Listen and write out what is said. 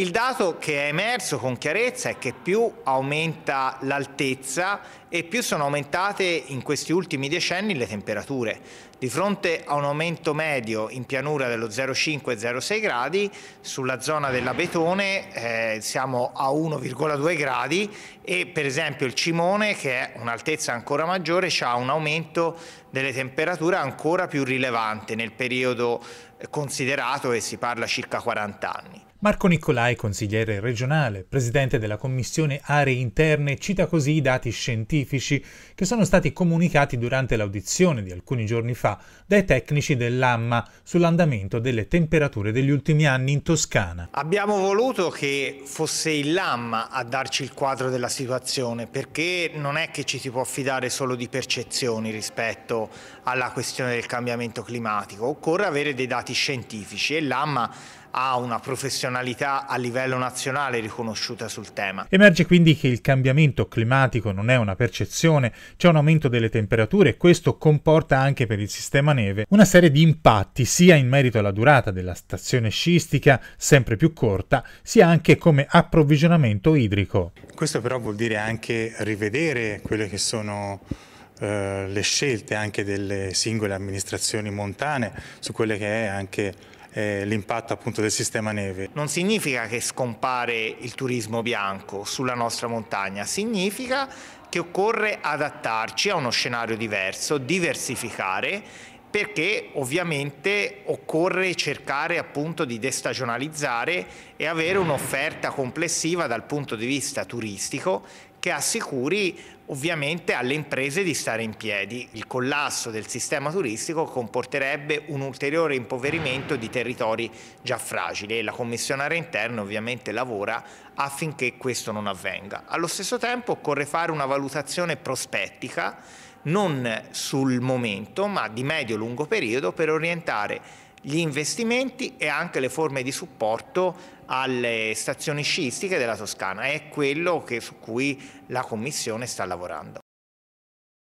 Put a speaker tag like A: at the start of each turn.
A: Il dato che è emerso con chiarezza è che più aumenta l'altezza e più sono aumentate in questi ultimi decenni le temperature. Di fronte a un aumento medio in pianura dello 0,5-0,6 gradi, sulla zona dell'Abetone eh, siamo a 1,2 gradi e per esempio il Cimone, che è un'altezza ancora maggiore, ha un aumento delle temperature ancora più rilevante nel periodo eh, considerato e si parla circa 40 anni.
B: Marco Nicolai, consigliere regionale, presidente della Commissione Aree Interne, cita così i dati scientifici che sono stati comunicati durante l'audizione di alcuni giorni fa dai tecnici dell'AMMA sull'andamento delle temperature degli ultimi anni in Toscana.
A: Abbiamo voluto che fosse il LAMMA a darci il quadro della situazione perché non è che ci si può fidare solo di percezioni rispetto alla questione del cambiamento climatico, occorre avere dei dati scientifici e l'AMMA ha una professionalità a livello nazionale riconosciuta sul tema.
B: Emerge quindi che il cambiamento climatico non è una percezione, c'è un aumento delle temperature e questo comporta anche per il sistema neve una serie di impatti sia in merito alla durata della stazione scistica, sempre più corta, sia anche come approvvigionamento idrico. Questo però vuol dire anche rivedere quelle che sono eh, le scelte anche delle singole amministrazioni
A: montane su quelle che è anche eh, l'impatto appunto del sistema neve. Non significa che scompare il turismo bianco sulla nostra montagna, significa che occorre adattarci a uno scenario diverso, diversificare perché ovviamente occorre cercare appunto di destagionalizzare e avere un'offerta complessiva dal punto di vista turistico che assicuri ovviamente alle imprese di stare in piedi. Il collasso del sistema turistico comporterebbe un ulteriore impoverimento di territori già fragili e la commissionaria interna ovviamente lavora affinché questo non avvenga. Allo stesso tempo occorre fare una valutazione prospettica non sul momento ma di medio-lungo periodo per orientare gli investimenti e anche le forme di supporto alle stazioni sciistiche della Toscana. È quello che, su cui la Commissione sta lavorando.